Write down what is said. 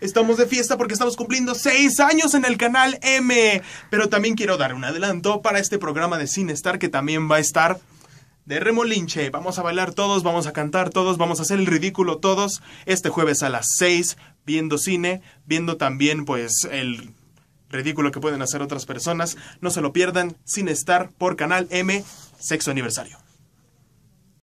Estamos de fiesta porque estamos cumpliendo seis años en el canal M. Pero también quiero dar un adelanto para este programa de Star que también va a estar de remolinche. Vamos a bailar todos, vamos a cantar todos, vamos a hacer el ridículo todos este jueves a las 6, viendo cine, viendo también pues el ridículo que pueden hacer otras personas. No se lo pierdan, Star por Canal M, sexto aniversario.